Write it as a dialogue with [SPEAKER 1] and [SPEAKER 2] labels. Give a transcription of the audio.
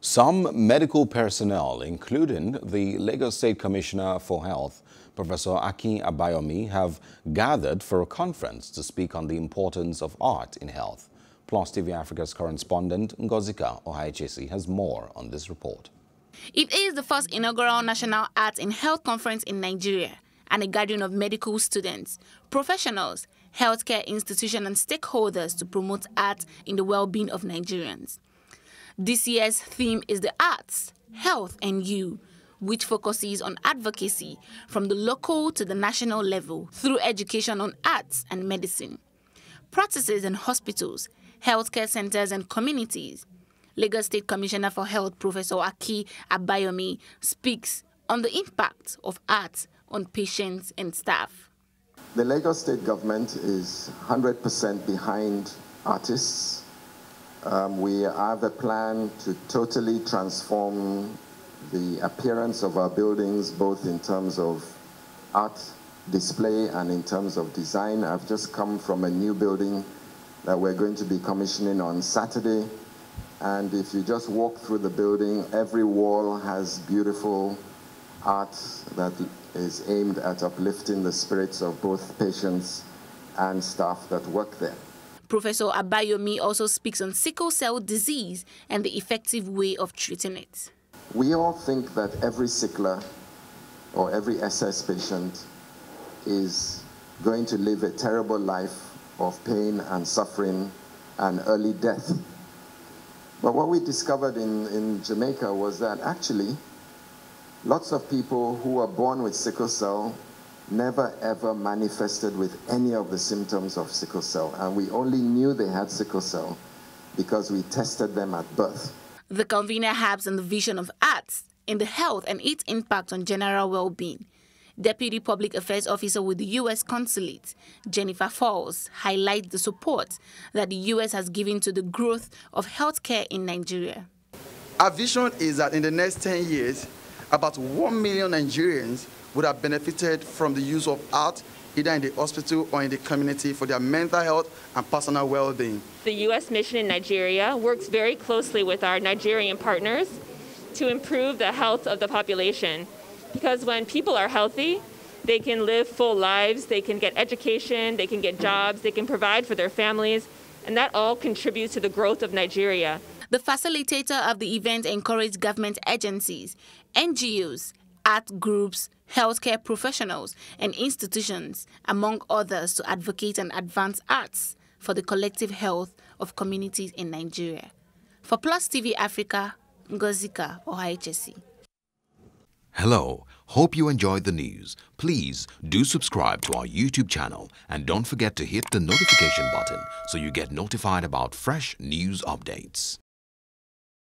[SPEAKER 1] Some medical personnel, including the Lagos State Commissioner for Health, Professor Aki Abayomi, have gathered for a conference to speak on the importance of art in health. Plus TV Africa's correspondent Ngozika Ohaichesi has more on this report.
[SPEAKER 2] It is the first inaugural National Art in Health Conference in Nigeria and a gathering of medical students, professionals, healthcare institutions and stakeholders to promote art in the well-being of Nigerians. This year's theme is the arts, health, and you which focuses on advocacy from the local to the national level through education on arts and medicine, practices in hospitals, healthcare centers, and communities. Lagos State Commissioner for Health Professor Aki Abayomi speaks on the impact of arts on patients and staff.
[SPEAKER 1] The Lagos State government is 100% behind artists um, we have a plan to totally transform the appearance of our buildings, both in terms of art display and in terms of design. I've just come from a new building that we're going to be commissioning on Saturday. And if you just walk through the building, every wall has beautiful art that is aimed at uplifting the spirits of both patients and staff that work there.
[SPEAKER 2] Professor Abayomi also speaks on sickle cell disease and the effective way of treating it.
[SPEAKER 1] We all think that every sickler or every SS patient is going to live a terrible life of pain and suffering and early death. But what we discovered in, in Jamaica was that actually lots of people who are born with sickle cell never ever manifested with any of the symptoms of sickle cell. And we only knew they had sickle cell because we tested them at birth.
[SPEAKER 2] The convener harps on the vision of arts in the health and its impact on general well-being. Deputy Public Affairs Officer with the U.S. Consulate, Jennifer Falls, highlights the support that the U.S. has given to the growth of healthcare in Nigeria.
[SPEAKER 1] Our vision is that in the next 10 years, about 1 million Nigerians would have benefited from the use of art either in the hospital or in the community for their mental health and personal well-being.
[SPEAKER 2] The U.S. mission in Nigeria works very closely with our Nigerian partners to improve the health of the population because when people are healthy, they can live full lives, they can get education, they can get jobs, they can provide for their families, and that all contributes to the growth of Nigeria. The facilitator of the event encouraged government agencies, NGOs, art groups, healthcare professionals, and institutions, among others, to advocate and advance arts for the collective health of communities in Nigeria. For Plus TV Africa, Ngozika Ohaichesi.
[SPEAKER 1] Hello, hope you enjoyed the news. Please do subscribe to our YouTube channel and don't forget to hit the notification button so you get notified about fresh news updates.